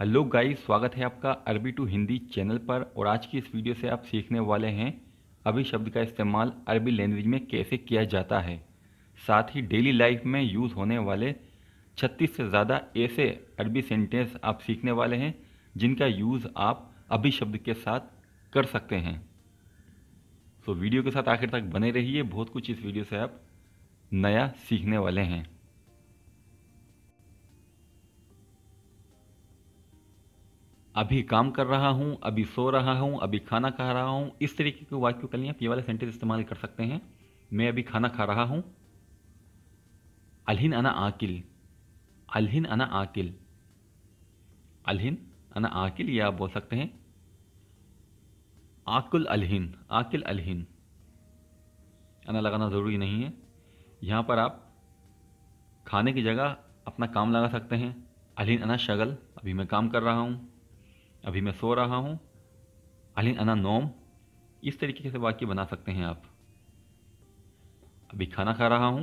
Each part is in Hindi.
हेलो गाइस स्वागत है आपका अरबी टू हिंदी चैनल पर और आज की इस वीडियो से आप सीखने वाले हैं अभी शब्द का इस्तेमाल अरबी लैंग्वेज में कैसे किया जाता है साथ ही डेली लाइफ में यूज़ होने वाले 36 से ज़्यादा ऐसे अरबी सेंटेंस आप सीखने वाले हैं जिनका यूज़ आप अभी शब्द के साथ कर सकते हैं तो वीडियो के साथ आखिर तक बने रहिए बहुत कुछ इस वीडियो से आप नया सीखने वाले हैं अभी काम कर रहा हूँ अभी सो रहा हूँ अभी खाना खा रहा हूँ इस तरीके के वाक्यों के लिए आप ये वाला सेंटेंस इस्तेमाल कर सकते हैं मैं अभी खाना खा रहा हूँ अलहिन अना आकिल अलहिन अना आकिल अलहिन अना आकिल ये आप बोल सकते हैं आकुल अलहिन आकिल अलहिन अना लगाना ज़रूरी नहीं है यहाँ पर आप खाने की जगह अपना काम लगा सकते हैं अलहिन अना शगल अभी मैं काम कर रहा हूँ अभी मैं सो रहा हूँ अलिन अना नोम इस तरीके से वाक्य बना सकते हैं आप अभी खाना खा रहा हूँ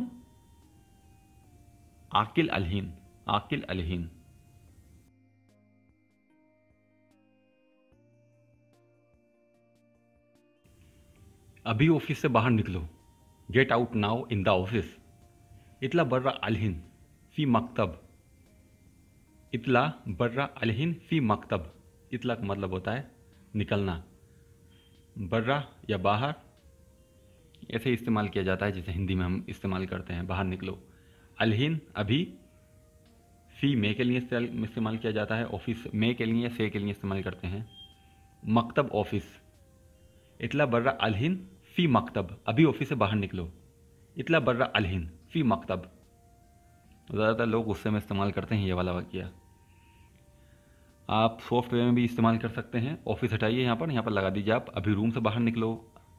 आकिल अलहिन आकिल अलहिन अभी ऑफिस से बाहर निकलो get out now in the office इतला बर्रा अलहिन फी मकतब इतला बर्रा अलहिन फी मकतब इतला का मतलब होता है निकलना बर्रा या बाहर ऐसे इस्तेमाल किया जाता है जिसे हिंदी में हम इस्तेमाल करते हैं बाहर निकलो अलहिन अभी फी मे के लिए इस्तेमाल किया जाता है ऑफिस मे के लिए या से के लिए इस्तेमाल करते हैं मकतब ऑफिस इतला बर्रा अलहिन फ़ी मकतब अभी ऑफिस से बाहर निकलो इतला बर्रा अलहिन फ़ी मकतब ज़्यादातर लोग गुस्से में इस्तेमाल करते हैं ये वाला वाक्य आप सॉफ्टवेयर में भी इस्तेमाल कर सकते हैं ऑफिस हटाइए यहाँ पर यहाँ पर लगा दीजिए आप अभी रूम से बाहर निकलो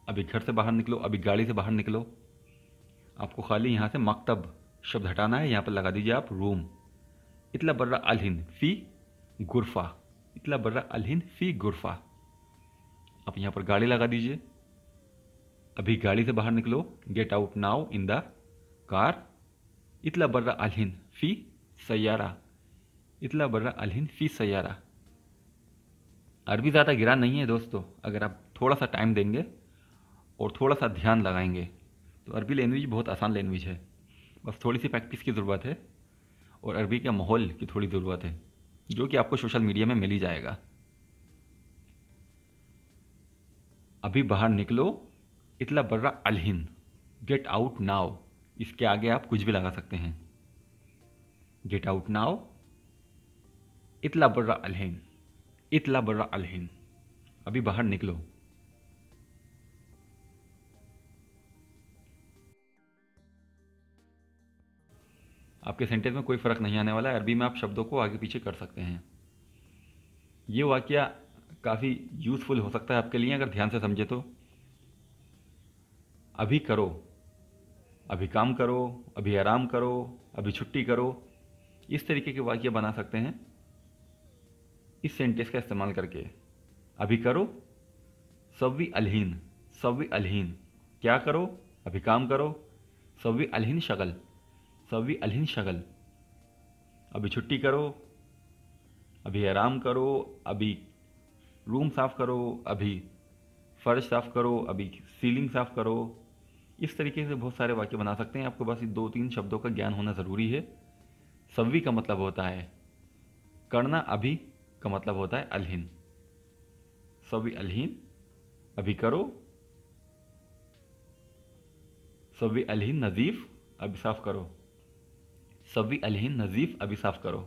अभी घर से बाहर निकलो अभी गाड़ी से बाहर निकलो आपको खाली यहाँ से मकतब शब्द हटाना है यहाँ पर लगा दीजिए आप रूम इतला बर्रा अलहिन फ़ी गुरफा इतला बर्रा अलहिन फ़ी गुरफा आप यहाँ पर गाड़ी लगा दीजिए अभी गाड़ी से बाहर निकलो get out now in the car इतला बर्रा अलहिन फ़ी सयारा इतला बर्रा अलहिंद फी सैारा अरबी ज़्यादा गिरा नहीं है दोस्तों अगर आप थोड़ा सा टाइम देंगे और थोड़ा सा ध्यान लगाएंगे तो अरबी लैंग्वेज बहुत आसान लैंग्वेज है बस थोड़ी सी प्रैक्टिस की ज़रूरत है और अरबी के माहौल की थोड़ी ज़रूरत है जो कि आपको सोशल मीडिया में मिल ही जाएगा अभी बाहर निकलो इतला बर्रा अलहिंद गेट आउट नाव इसके आगे आप कुछ भी लगा सकते हैं गेट आउट नाव इतला बर्रा अलहन इतला बर्रा अलहन अभी बाहर निकलो आपके सेंटेंस में कोई फ़र्क नहीं आने वाला है अरबी में आप शब्दों को आगे पीछे कर सकते हैं ये वाक्य काफ़ी यूज़फुल हो सकता है आपके लिए अगर ध्यान से समझे तो अभी करो अभी काम करो अभी आराम करो अभी छुट्टी करो इस तरीके के वाक्य बना सकते हैं इस सेंटेंस का इस्तेमाल करके अभी करो सव्वी अलहीन सव्वी अलहीन क्या करो अभी काम करो सव्वी अलहीन शगल सव्वी अलहीन शगल अभी छुट्टी करो अभी आराम करो अभी रूम साफ़ करो अभी फ़र्श साफ़ करो अभी सीलिंग साफ़ करो इस तरीके से बहुत सारे वाक्य बना सकते हैं आपको बस दो तीन शब्दों का ज्ञान होना ज़रूरी है सव्वी का मतलब होता है करना अभी का मतलब होता है अलहिन सभी अलहिन अभी करो सभी अलहिन नजीफ अभी साफ करो सभी अलहिन नजीफ अभी साफ करो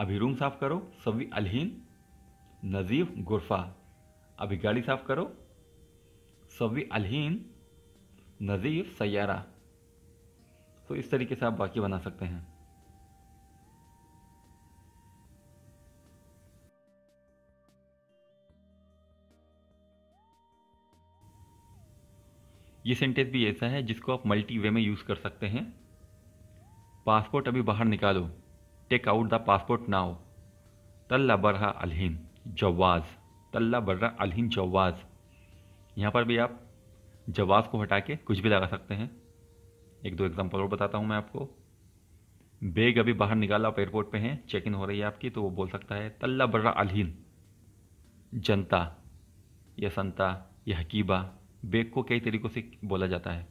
अभी रूम साफ करो सभी अलहिन नजीफ गुरफा अभी गाड़ी साफ करो सभी अलहिन नजीफ सयारा तो इस तरीके से आप बाकी बना सकते हैं ये सेंटेंस भी ऐसा है जिसको आप मल्टी वे में यूज़ कर सकते हैं पासपोर्ट अभी बाहर निकालो take out the passport now तल्ला बरहा अलहिन जवाज़ तल्ला बर्रा अलहिन जवाज़ यहाँ पर भी आप जवाज़ को हटा के कुछ भी लगा सकते हैं एक दो एग्जांपल और बताता हूँ मैं आपको बेग अभी बाहर निकाला आप एयरपोर्ट पे हैं चेक इन हो रही है आपकी तो वो बोल सकता है तल्ला बर्रा अलहिन जनता या संता या हकीबा बेक को कई तरीक़ों से बोला जाता है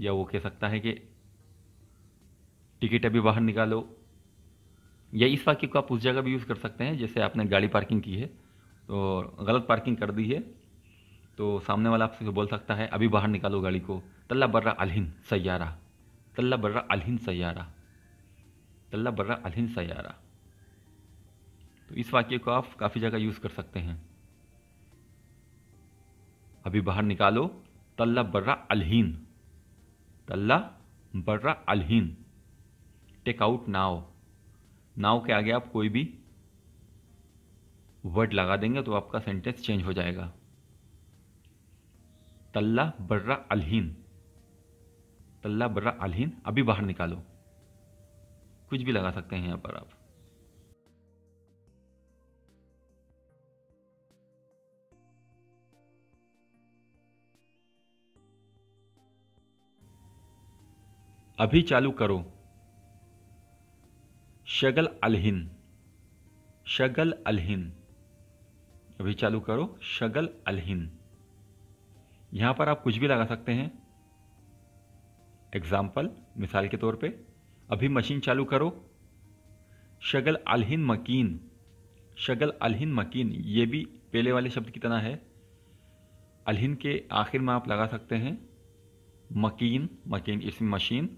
या वो कह सकता है कि टिकट अभी बाहर निकालो या इस वाक्य को आप उस जगह भी यूज़ कर सकते हैं जैसे आपने गाड़ी पार्किंग की है तो गलत पार्किंग कर दी है तो सामने वाला आपसे बोल सकता है अभी बाहर निकालो गाड़ी को तल्ला बर्रा अलहिन सयारा तल्ला बर्रा अलहिन सयारा तल्ला बर्रा अलहिन सयारा तो इस वाक्य को आप काफ़ी जगह यूज़ कर सकते हैं अभी बाहर निकालो तल्ला बर्रा अलहीन तल्ला बर्रा अलहीन टेक आउट नाव नाव के आगे आप कोई भी वर्ड लगा देंगे तो आपका सेंटेंस चेंज हो जाएगा तल्ला बर्रा अलहीन तल्ला बर्रा अलहीन अभी बाहर निकालो कुछ भी लगा सकते हैं यहाँ पर आप अभी चालू करो शगल अलहिन शगल अलहिन अभी चालू करो शगल अलहिन यहां पर आप कुछ भी लगा सकते हैं एग्जाम्पल मिसाल के तौर पे अभी मशीन चालू करो शगल अलहिन मकीन शगल अलहिन मकीन ये भी पहले वाले शब्द की तरह है अलहिन के आखिर में आप लगा सकते हैं मकीन मकीन इसमें मशीन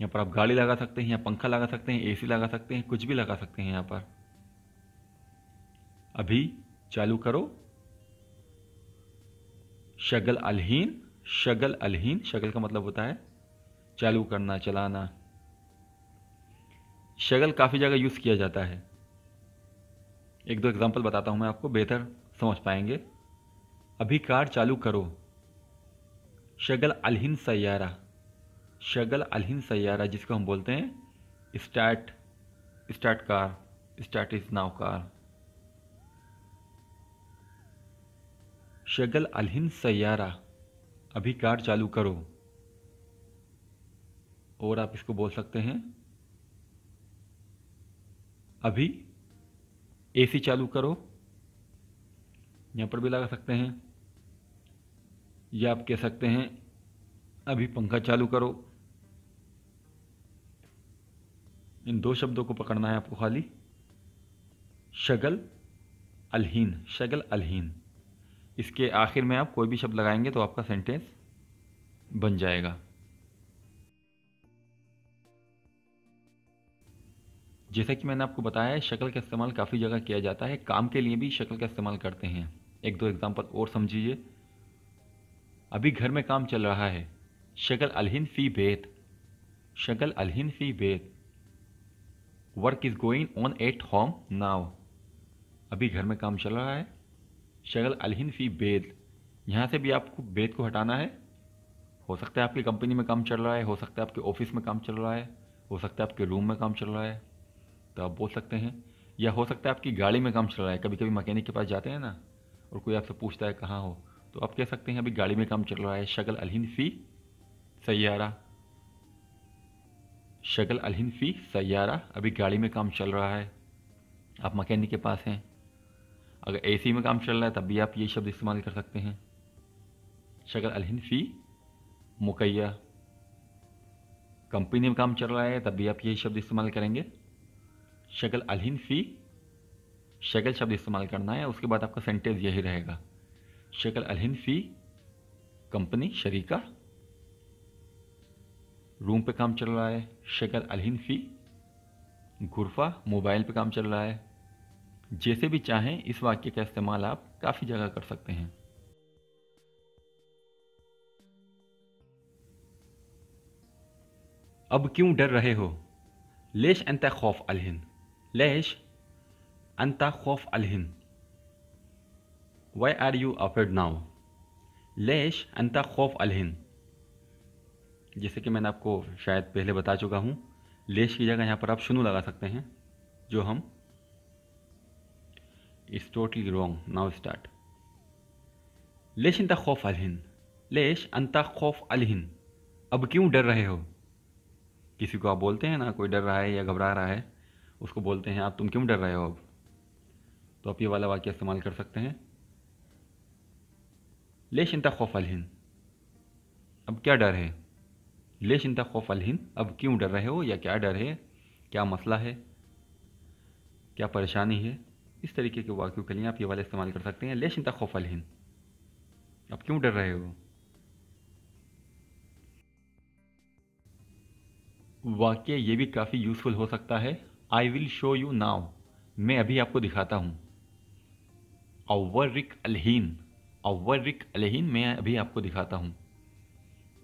यहाँ पर आप गाड़ी लगा सकते हैं या पंखा लगा सकते हैं एसी लगा सकते हैं कुछ भी लगा सकते हैं यहाँ पर अभी चालू करो शगल अलहीन शगल अलहीन शगल का मतलब होता है चालू करना चलाना शगल काफ़ी जगह यूज़ किया जाता है एक दो एग्जांपल बताता हूँ मैं आपको बेहतर समझ पाएंगे अभी कार चालू करो शगल अलहिन सयारा शगल अलहिन सैारा जिसको हम बोलते हैं start start car start is now car शगल अलहिन सैारा अभी कार चालू करो और आप इसको बोल सकते हैं अभी एसी चालू करो यहाँ पर भी लगा सकते हैं या आप कह सकते हैं अभी पंखा चालू करो इन दो शब्दों को पकड़ना है आपको खाली शगल अलहीन शगल अलहीन इसके आखिर में आप कोई भी शब्द लगाएंगे तो आपका सेंटेंस बन जाएगा जैसा कि मैंने आपको बताया है शक्ल का इस्तेमाल काफ़ी जगह किया जाता है काम के लिए भी शक्ल का इस्तेमाल करते हैं एक दो एग्ज़ाम्पल और समझिए अभी घर में काम चल रहा है शक्ल अलहिन फ़ी बेत शक्ल अलहिन फ़ी बेत work is going on at home now अभी घर में काम चल रहा है शगल अलहिन फी बेद यहाँ से भी आपको बेद को हटाना है हो सकता है आपकी कंपनी में काम चल रहा है हो सकता है आपके ऑफिस में काम चल रहा है हो सकता है आपके रूम में काम चल रहा है तो आप बोल सकते हैं या हो सकता है आपकी गाड़ी में काम चल रहा है कभी कभी मैकेनिक के पास जाते हैं ना और कोई आपसे पूछता है कहाँ हो तो आप कह सकते हैं अभी गाड़ी में काम चल रहा है शगल अलहिन फी सैारा शक्ल अलहिन फी सयारा अभी गाड़ी में काम चल रहा है आप मकैनिक के पास हैं अगर ए में काम चल रहा है तब भी आप ये शब्द इस्तेमाल कर सकते हैं शक्ल अलहिन फी मुकैया कंपनी में काम चल रहा है तब भी आप यही शब्द इस्तेमाल करेंगे शक्ल अलहिन फी शक्ल शब्द इस्तेमाल करना है उसके बाद आपका सेंटेंस यही रहेगा शक्ल अलहिन फी कंपनी शरीका रूम पे काम चल रहा है शकर अलहिन फी गुरफा मोबाइल पे काम चल रहा है जैसे भी चाहें इस वाक्य का इस्तेमाल आप काफ़ी जगह कर सकते हैं अब क्यों डर रहे हो लेश अंता खौफ अलहिन लेश अंता खौफ अलहिन why are you afraid now लेश अंता खौफ अलहिन जैसे कि मैंने आपको शायद पहले बता चुका हूँ लेश की जगह यहाँ पर आप शुनू लगा सकते हैं जो हम is totally wrong now start लेश अंता खौफ हिंद लेश अंता खौफ हिंद अब क्यों डर रहे हो किसी को आप बोलते हैं ना कोई डर रहा है या घबरा रहा है उसको बोलते हैं आप तुम क्यों डर रहे हो अब तो आप ये वाला वाक्य इस्तेमाल कर सकते हैं लेश अंता खौफ हिंद अब क्या डर है लेशन तक खौफ अलहिन अब क्यों डर रहे हो या क्या डर है क्या मसला है क्या परेशानी है इस तरीके के वाक्यों के लिए आप ये वाले इस्तेमाल कर सकते हैं ले शिंता खौफ अलहिन अब क्यों डर रहे हो वाक्य ये भी काफ़ी यूज़फुल हो सकता है I will show you now मैं अभी आपको दिखाता हूँ अवर रिक अलहीन अवर रिक अलहीन मैं अभी आपको दिखाता हूँ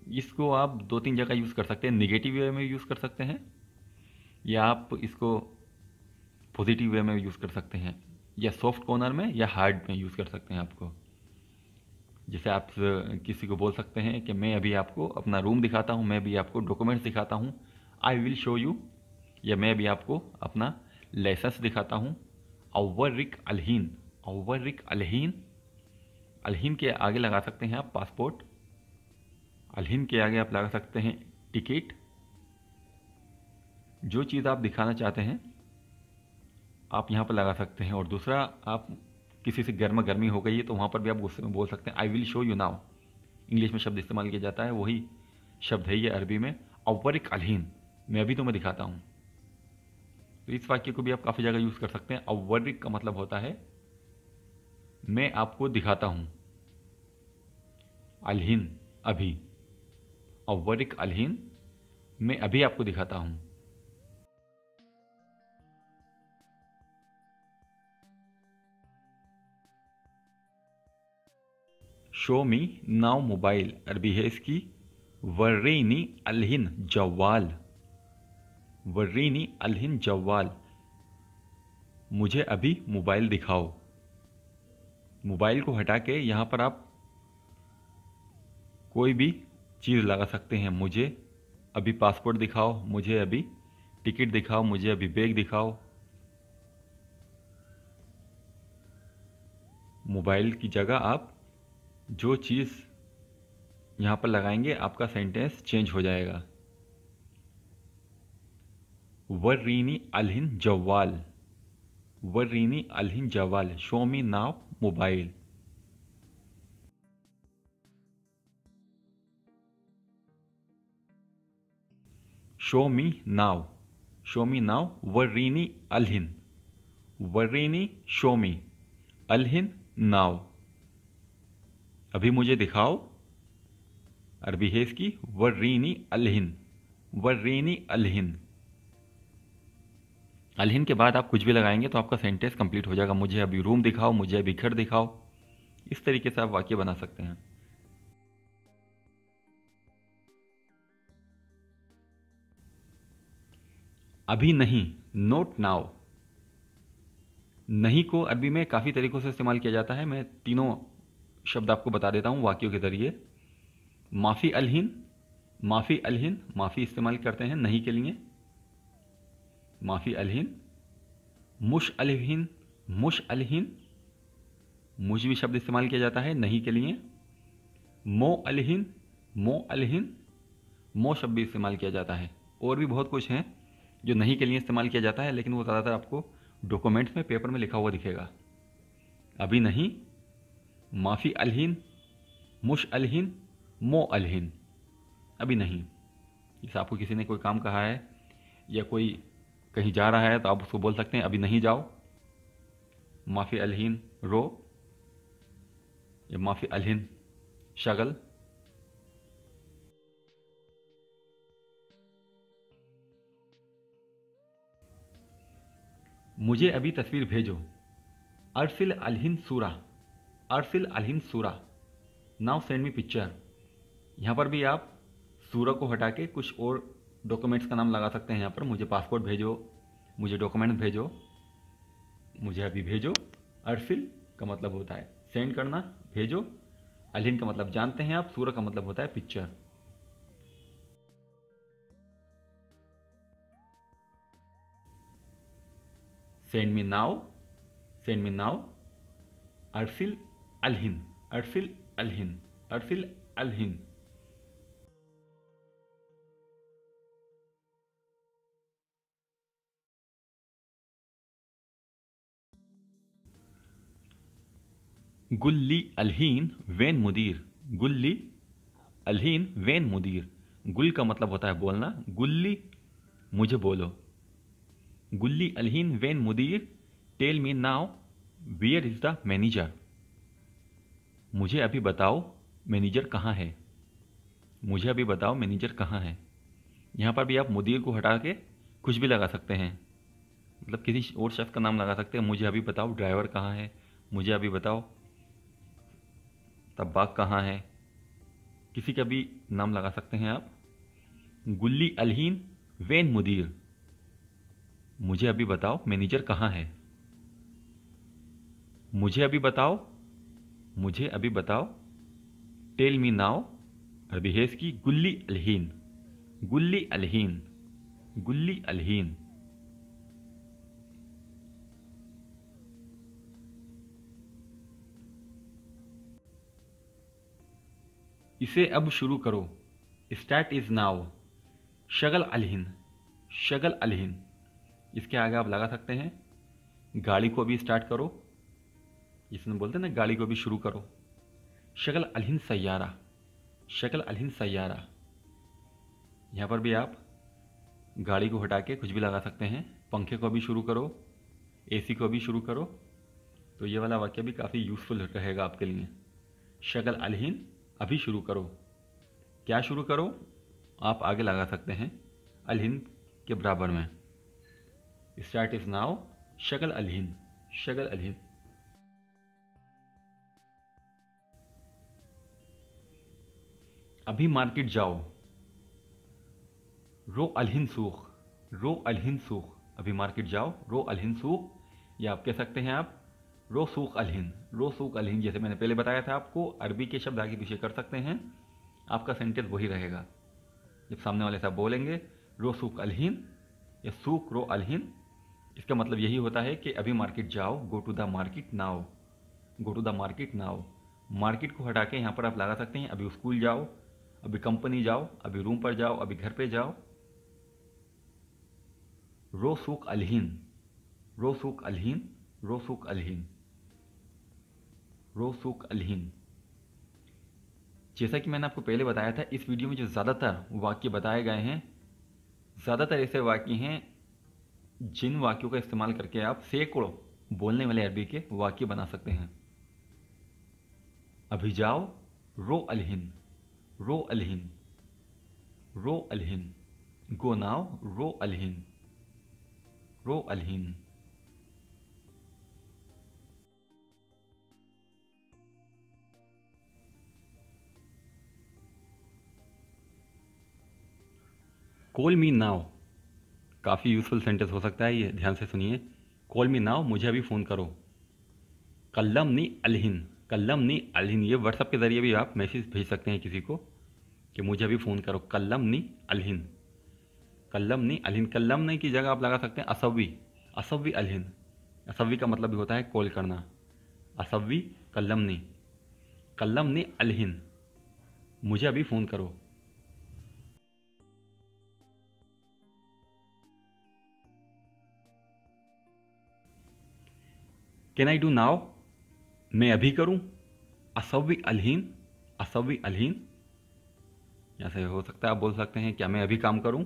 इसको आप दो तीन जगह यूज़ कर सकते हैं निगेटिव वे में यूज़ कर सकते हैं या आप इसको पॉजिटिव वे में यूज़ कर सकते हैं या सॉफ्ट कॉर्नर में या हार्ड में यूज़ कर सकते हैं आपको जैसे आप किसी को बोल सकते हैं कि मैं अभी आपको अपना रूम दिखाता हूँ मैं भी आपको डॉक्यूमेंट्स दिखाता हूँ आई विल शो यू या मैं भी आपको अपना लाइसेंस दिखाता हूँ रिक अलहीन अवर्रिक अलहीन अलहीन के आगे लगा सकते हैं आप पासपोर्ट अलहिन के आगे आप लगा सकते हैं टिकट जो चीज़ आप दिखाना चाहते हैं आप यहाँ पर लगा सकते हैं और दूसरा आप किसी से गर्मा गर्मी हो गई है तो वहाँ पर भी आप गुस्से में बोल सकते हैं I will show you now English में शब्द इस्तेमाल किया जाता है वही शब्द है ये अरबी में अवरिक अलहिन मैं अभी तुम्हें दिखाता हूँ तो इस वाक्य को भी आप काफ़ी जगह यूज़ कर सकते हैं अवरिक का मतलब होता है मैं आपको दिखाता हूँ अलहिन अभी और वरिक अलहीन मैं अभी आपको दिखाता हूं शो मी नाउ मोबाइल अरबी है इसकी वर्रीनी अलहिन जवाल वर्रीनी अलहिन जवाल मुझे अभी मोबाइल दिखाओ मोबाइल को हटा के यहां पर आप कोई भी चीज़ लगा सकते हैं मुझे अभी पासपोर्ट दिखाओ मुझे अभी टिकट दिखाओ मुझे अभी बैग दिखाओ मोबाइल की जगह आप जो चीज़ यहाँ पर लगाएंगे आपका सेंटेंस चेंज हो जाएगा रीनी अलहिन जवाल रीनी अलहिन जवाल show me now mobile show me now show me now वर्रीनी अलहिन वर्रीनी शो मी अलहिन नाव अभी मुझे दिखाओ अरबी है इसकी वर्रीनी अलहिन वर्रीनी अलहिन अलहिन के बाद आप कुछ भी लगाएंगे तो आपका सेंटेंस कंप्लीट हो जाएगा मुझे अभी रूम दिखाओ मुझे अभी घर दिखाओ इस तरीके से आप वाक्य बना सकते हैं अभी नहीं नोट नाउ नहीं को अरबी में काफ़ी तरीक़ों से इस्तेमाल किया जाता है मैं तीनों शब्द आपको बता देता हूं वाक्यों के ज़रिए माफ़ी अलहिन माफ़ी अलहिन माफ़ी इस्तेमाल करते हैं नहीं के लिए माफ़ी अलहिन मुश अलहिन मुश अलहिन मुझ भी शब्द इस्तेमाल किया जाता है नहीं के लिए मो अलहिन मो अलहिन मो शब्द भी इस्तेमाल किया जाता है और भी बहुत कुछ हैं जो नहीं के लिए इस्तेमाल किया जाता है लेकिन वो ज़्यादातर आपको डॉक्यूमेंट्स में पेपर में लिखा हुआ दिखेगा अभी नहीं माफ़ी अलहिन मुश अलहिन मो अलहिन अभी नहीं जैसे आपको किसी ने कोई काम कहा है या कोई कहीं जा रहा है तो आप उसको बोल सकते हैं अभी नहीं जाओ माफ़ी अलहिन रो या माफ़ी अलहिन शगल मुझे अभी तस्वीर भेजो अरसिल अलहिंद सूरा अरसिल अलहिंद सूरा नाउ सेंड मी पिक्चर यहाँ पर भी आप सूरा को हटा के कुछ और डॉक्यूमेंट्स का नाम लगा सकते हैं यहाँ पर मुझे पासपोर्ट भेजो मुझे डॉक्यूमेंट भेजो मुझे अभी भेजो अरसिल का मतलब होता है सेंड करना भेजो अलहिंद का मतलब जानते हैं आप सूरा का मतलब होता है picture Send me now. Send me now. Arsil Alhin. Arsil Alhin. Arsil Alhin. गुल्ली अलहीन वैन मुदीर गुल्ली अलहीन वैन मुदीर गुल का मतलब होता है बोलना गुल्ली मुझे बोलो गुल्ली Alhin वेन मुदीर tell me now where is the manager मुझे अभी बताओ मैनेजर कहाँ है मुझे अभी बताओ मैनेजर कहाँ है यहाँ पर भी आप मुदीर को हटा के कुछ भी लगा सकते हैं मतलब किसी और शख्स का नाम लगा सकते हैं मुझे अभी बताओ ड्राइवर कहाँ है मुझे अभी बताओ तब्बाक कहाँ है किसी का भी नाम लगा सकते हैं आप गुल्ली अलहीन वैन मुदीर मुझे अभी बताओ मैनेजर कहाँ है मुझे अभी बताओ मुझे अभी बताओ टेल मी नाउ रबिहेज की गुल्ली अलहीन गुल्ली अलहीन गुल्ली अलहीन इसे अब शुरू करो स्टार्ट इज नाउ शगल अलहिन शगल अलहिन इसके आगे आप लगा सकते हैं गाड़ी को भी स्टार्ट करो जिसमें बोलते हैं ना गाड़ी को भी शुरू करो शक्ल अलहिंद सैारा शक्ल अलहिंद सारा यहाँ पर भी आप गाड़ी को हटा के कुछ भी लगा सकते हैं पंखे को भी शुरू करो एसी को भी शुरू करो तो ये वाला वाक्य भी काफ़ी यूज़फुल रहेगा आपके लिए शक्ल हिंद अभी शुरू करो क्या शुरू करो आप आगे लगा सकते हैं अलहिंद के बराबर में स्टार्ट इज नाउ शगल Al शगल अलहिंद अभी मार्केट जाओ रो अलहिन सूख रो अलहिंद सूख अभी मार्केट जाओ रो अलहिन सूख या आप कह सकते हैं आप रो सूख अलहिन रो सूख अलहिन जैसे मैंने पहले बताया था आपको अरबी के शब्द आगे पीछे कर सकते हैं आपका सेंटेंस वही रहेगा जब सामने वाले साहब बोलेंगे रो सूख अलहिन या सूख रो अलहिंद इसका मतलब यही होता है कि अभी मार्केट जाओ go to the market now go to the market now market को हटा के यहाँ पर आप लगा सकते हैं अभी स्कूल जाओ अभी कंपनी जाओ अभी रूम पर जाओ अभी घर पे जाओ रो सुख अलहीन रोसूक अलहीन रोसूक अलहीन सुख अलहीन जैसा कि मैंने आपको पहले बताया था इस वीडियो में जो ज़्यादातर वाक्य बताए गए हैं ज़्यादातर ऐसे वाक्य हैं जिन वाक्यों का इस्तेमाल करके आप सैकड़ों बोलने वाले अरबी के वाक्य बना सकते हैं अभी जाओ रो अलहिन रो अलहिन रो अलहिन गो नाव रो अलहिन रो अलहिन कोल मी नाव काफ़ी यूज़फुल सेंटेंस हो सकता है ये ध्यान से सुनिए कॉल मी नाव मुझे अभी फ़ोन करो कल्लम नी अलहिन कल्लम नी अलहिन ये व्हाट्सअप के ज़रिए भी आप मैसेज भेज सकते हैं किसी को कि मुझे अभी फ़ोन करो कल्लम नी अलहिन कल्लम नी अलहिन कल्लम नहीं की जगह आप लगा सकते हैं असवी असवी अलहिन असवी का मतलब भी होता है कॉल करना असवी कल्लम नी कल्लम नी अलहिन मुझे अभी फ़ोन करो कैन आई डू नाव मैं अभी करूं असवी अलहीन असवी अलहीन जैसे हो सकता है आप बोल सकते हैं क्या मैं अभी काम करूं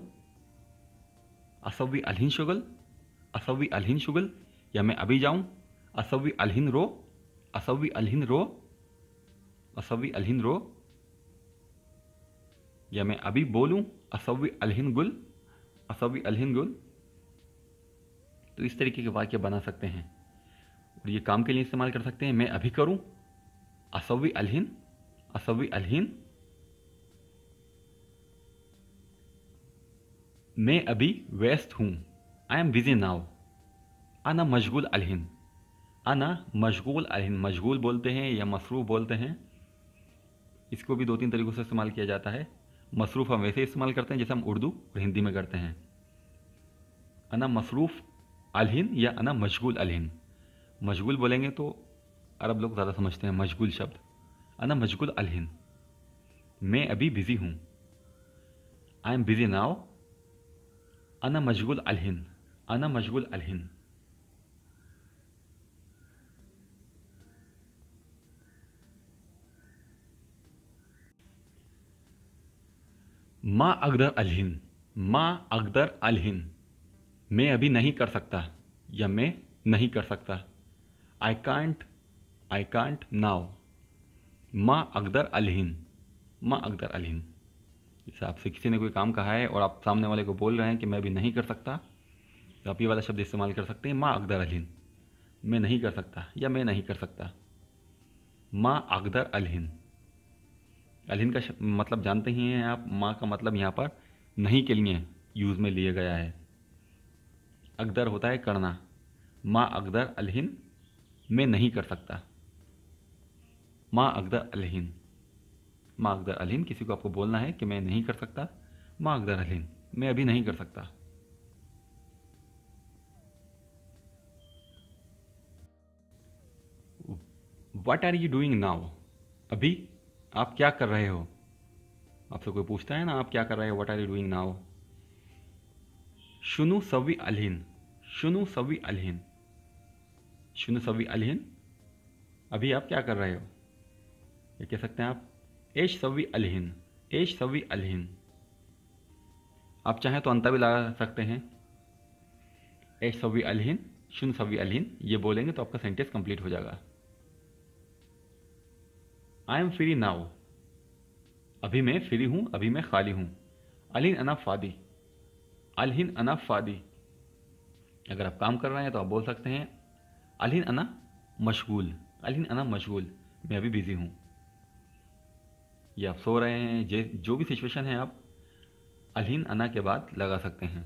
असवी अलहीन शुगल असवी अलहीन शुगल या मैं अभी जाऊं असवी अलहिन रो असवी अलहीन रो असवी अलहीन रो या मैं अभी बोलूं असवी अलहीन गुल असवी अलहीन गुल तो इस तरीके के वाक्य बना सकते हैं और ये काम के लिए इस्तेमाल कर सकते हैं मैं अभी करूं असवी अलहिन असवी अलहिन मैं अभी व्यस्त हूं आई एम बिजी नाउ आना मशगूल अलहिन आना मशगूल अलहिन मशगूल बोलते हैं या मसरूफ़ बोलते हैं इसको भी दो तीन तरीक़ों से इस्तेमाल किया जाता है मसरूफ़ हम वैसे इस्तेमाल करते हैं जैसे हम उर्दू और हिंदी में करते हैं अना मसरूफ़ अलहिन या अना मशगूल अलहिन मशगुल बोलेंगे तो अरब लोग ज़्यादा समझते हैं मशगुल शब्द अना मशगुल अलहिन मैं अभी बिज़ी हूँ आई एम बिज़ी नाउ अना मशगुल अलहिन अना मशगूल अलहिन माँ अकदर अलहिन माँ अकदर अलहिन मैं अभी नहीं कर सकता या मैं नहीं कर सकता आई कांट आई कांट नाव माँ अकदर अलहिन माँ अकदर अलहिन जैसे आपसे किसी ने कोई काम कहा है और आप सामने वाले को बोल रहे हैं कि मैं भी नहीं कर सकता तो आप ये वाला शब्द इस्तेमाल कर सकते हैं माँ अकदर अलहिन मैं नहीं कर सकता या मैं नहीं कर सकता माँ अकदर अलहिन अलहिन का मतलब जानते ही हैं आप माँ का मतलब यहाँ पर नहीं के लिए यूज़ में लिया गया है अकदर होता है करना माँ अकदर अलहिन मैं नहीं कर सकता माँ अकदर अलहिन माँ अकदर अलहिन किसी को आपको बोलना है कि मैं नहीं कर सकता माँ अकदर अलहिन मैं अभी नहीं कर सकता what are you doing now अभी आप क्या कर रहे हो आपसे कोई पूछता है ना आप क्या कर रहे हो what are you doing now शुनु सवी अलहिन शुनु सवी अलहिन शून्य सवी अलहिन अभी आप क्या कर रहे हो ये कह सकते हैं आप एश सवी अलहिन एश सवी अलहिन आप चाहें तो अंता भी लगा सकते हैं एश सवी अलहिन शून्य सवी अलहिन ये बोलेंगे तो आपका सेंटेंस कंप्लीट हो जाएगा आई एम फ्री नाउ अभी मैं फ्री हूँ अभी मैं खाली हूँ अलहिन अना फादी अलहिन अना फादी अगर आप काम कर रहे हैं तो आप बोल सकते हैं अलिन अना मशगूल अलिन अना मशगूल मैं अभी बिज़ी हूँ या आप सो रहे हैं जे जो भी सिचुएशन है आप अलिन अना के बाद लगा सकते हैं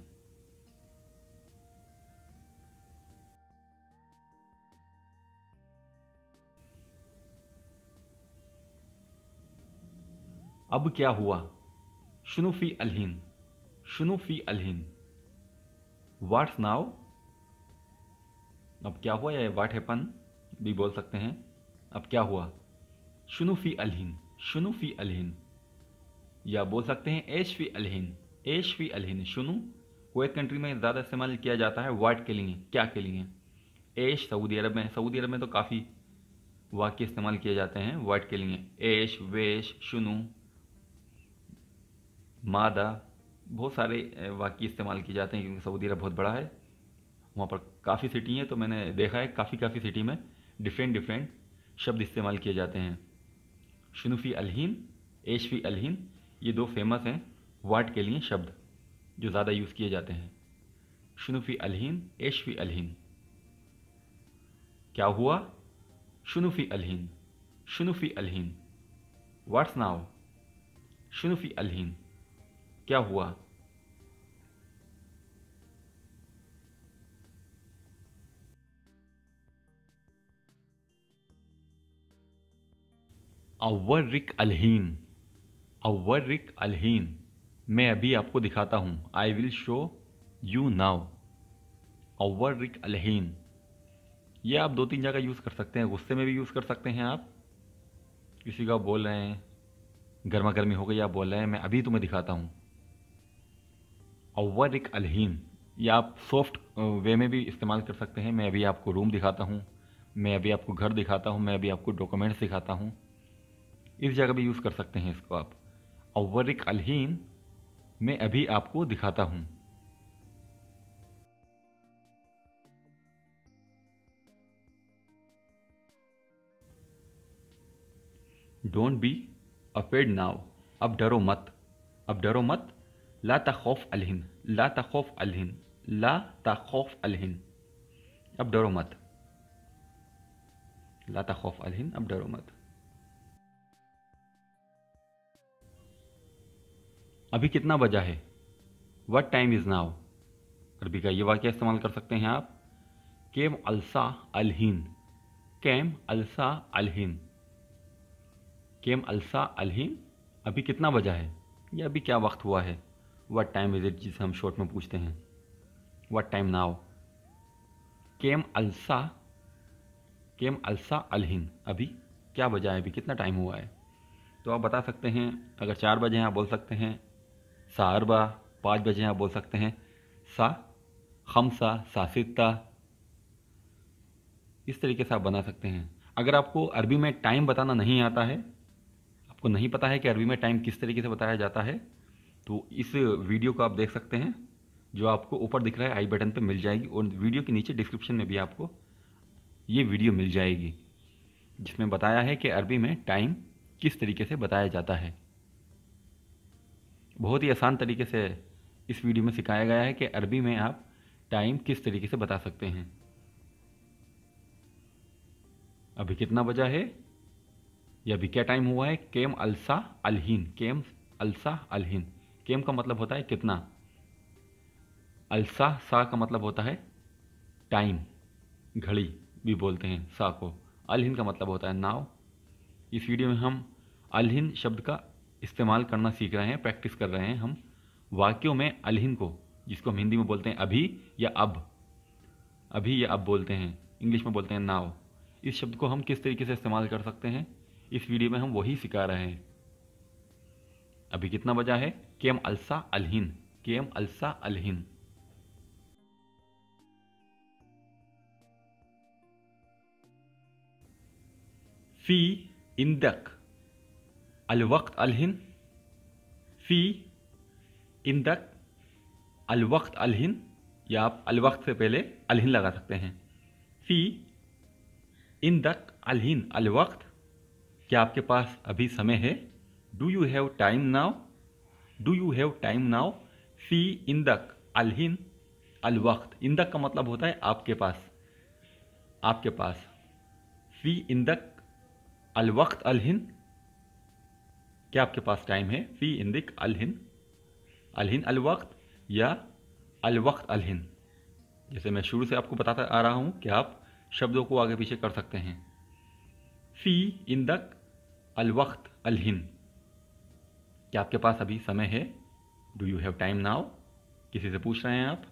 अब क्या हुआ शुनुफी अलहिन शुनुफी अलहिन वाट्स नाउ अब क्या हुआ या वाट हैपन भी बोल सकते हैं अब क्या हुआ शुनु फी अलहिन शुनु फी अलहिन या बोल सकते हैं एश फी अलहिन एश फी अलहिन शुनु कुवैत कंट्री में ज़्यादा इस्तेमाल किया जाता है वाट के लिए क्या के लिए एश सऊदी अरब में सऊदी अरब में तो काफ़ी वाक्य इस्तेमाल किए जाते हैं वाट के लिए एश वेश शुनु मादा बहुत सारे वाक्य इस्तेमाल किए जाते हैं क्योंकि सऊदी अरब बहुत बड़ा है वहाँ पर काफ़ी सिटी हैं तो मैंने देखा है काफ़ी काफ़ी सिटी में डिफरेंट डिफरेंट शब्द इस्तेमाल किए जाते हैं शनुफी अलहन एशफी अलहीन ये दो फेमस हैं वाट के लिए शब्द जो ज़्यादा यूज़ किए जाते हैं शनुफी अलहीन एशफी अलहन क्या हुआ शनुफी अलहीन शनुफी अलहीन वाट्स नाउ शनुफी अलहीन क्या हुआ अवर्रिक अलहीन अवर्रिक अलहीन मैं अभी आपको दिखाता हूँ I will show you now अवर्रिक अलहीन ये आप दो तीन जगह यूज़ कर सकते हैं गुस्से में भी यूज़ कर सकते हैं आप किसी का बोल रहे हैं गर्मा गर्मी हो गई आप बोल रहे हैं मैं अभी तुम्हें दिखाता हूँ अवर एक अलहीन या आप सॉफ्ट वे में भी इस्तेमाल कर सकते हैं मैं अभी आपको रूम दिखाता हूँ मैं अभी आपको घर दिखाता हूँ मैं अभी आपको डॉक्यूमेंट्स दिखाता हूँ इस जगह भी यूज़ कर सकते हैं इसको आप अवरिक अलहीन मैं अभी आपको दिखाता हूँ डोंट बी अफेड नाव अब डरो मत अब डरो मत ला तखौफ अलहिन ला खौफ अलहिन ला खौफ अलहिन अब डरो मत ला तखौफ अलहिन अब डरो मत अभी कितना बजा है वट टाइम इज़ नाउ अरबी का ये वाक्य इस्तेमाल कर सकते हैं आप केम अलसा अलहीन केम अलसा अलहीन केम अलसा अलहीन अभी कितना बजा है या अभी क्या वक्त हुआ है वट टाइम इज़ इट जिसे हम शॉर्ट में पूछते हैं वट टाइम नाउ केम अलसा केम अलसा अलहिन अभी क्या बजा है अभी कितना टाइम हुआ है तो आप बता सकते हैं अगर चार बजे हैं आप बोल सकते हैं सारबा पाँच बजे आप बोल सकते हैं सा खमसा सासिता इस तरीके से आप बना सकते हैं अगर आपको अरबी में टाइम बताना नहीं आता है आपको नहीं पता है कि अरबी में टाइम किस तरीके से बताया जाता है तो इस वीडियो को आप देख सकते हैं जो आपको ऊपर दिख रहा है आई बटन पर मिल जाएगी और वीडियो के नीचे डिस्क्रिप्शन में भी आपको ये वीडियो मिल जाएगी जिसमें बताया है कि अरबी में टाइम किस तरीके से बताया जाता है बहुत ही आसान तरीके से इस वीडियो में सिखाया गया है कि अरबी में आप टाइम किस तरीके से बता सकते हैं अभी कितना बजा है या अभी क्या टाइम हुआ है केम अलसा अलहीन केम अलसा अलहीन केम का मतलब होता है कितना अलसा सा का मतलब होता है टाइम घड़ी भी बोलते हैं सा को अलहिन का मतलब होता है नाव इस वीडियो में हम अलहिन शब्द का इस्तेमाल करना सीख रहे हैं प्रैक्टिस कर रहे हैं हम वाक्यों में अलहिन को जिसको हम हिंदी में बोलते हैं अभी या अब अभी या अब बोलते हैं इंग्लिश में बोलते हैं नाव इस शब्द को हम किस तरीके से इस्तेमाल कर सकते हैं इस वीडियो में हम वही सिखा रहे हैं अभी कितना बजा है के एम अलसा अलहिन के एम अलसा अलहिन फी इंदक अलवक्त अलहिन फ़ी इंदक अलवक्त अलहिन या आप अलवक्त से पहले अलहिन लगा सकते हैं फ़ी इंदक अलहिन अलवक्त क्या आपके पास अभी समय है do you have time now do you have time now फ़ी इंदक अलहिन अलवक्त इंदक का मतलब होता है आपके पास आपके पास फ़ी इंदक अलवक्त अलहिन क्या आपके पास टाइम है फ़ी इंदिक अलहिन अलहिन अलवक्त या अलवक्त अलहिन जैसे मैं शुरू से आपको बताता आ रहा हूँ कि आप शब्दों को आगे पीछे कर सकते हैं फ़ी इंदक अलवक्त अलहिन क्या आपके पास अभी समय है do you have time now किसी से पूछ रहे हैं आप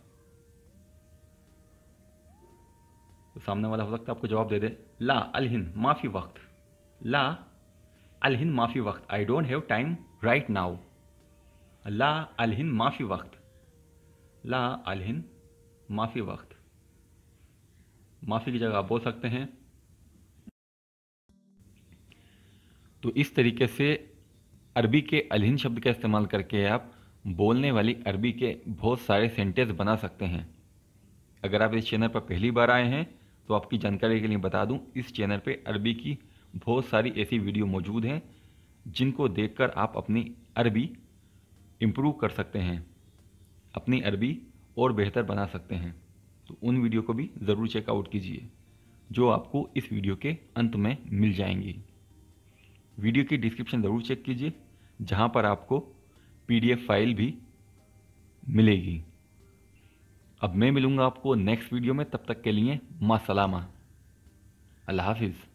तो सामने वाला हो सकता है आपको जवाब दे दे ला अलहिन माफ़ी वक्त ला अलहिन माफ़ी वक्त I don't have time right now ला अलहिन माफ़ी वक्त ला अलहिन माफ़ी वक्त माफ़ी की जगह आप बोल सकते हैं तो इस तरीके से अरबी के अलहिन शब्द का इस्तेमाल करके आप बोलने वाली अरबी के बहुत सारे सेंटेंस बना सकते हैं अगर आप इस चैनल पर पहली बार आए हैं तो आपकी जानकारी के लिए बता दूं इस चैनल पे अरबी की बहुत सारी ऐसी वीडियो मौजूद हैं जिनको देखकर आप अपनी अरबी इम्प्रूव कर सकते हैं अपनी अरबी और बेहतर बना सकते हैं तो उन वीडियो को भी ज़रूर चेकआउट कीजिए जो आपको इस वीडियो के अंत में मिल जाएंगी वीडियो की डिस्क्रिप्शन ज़रूर चेक कीजिए जहाँ पर आपको पीडीएफ फाइल भी मिलेगी अब मैं मिलूँगा आपको नेक्स्ट वीडियो में तब तक के लिए मा सलामा अल्लाह हाफिज़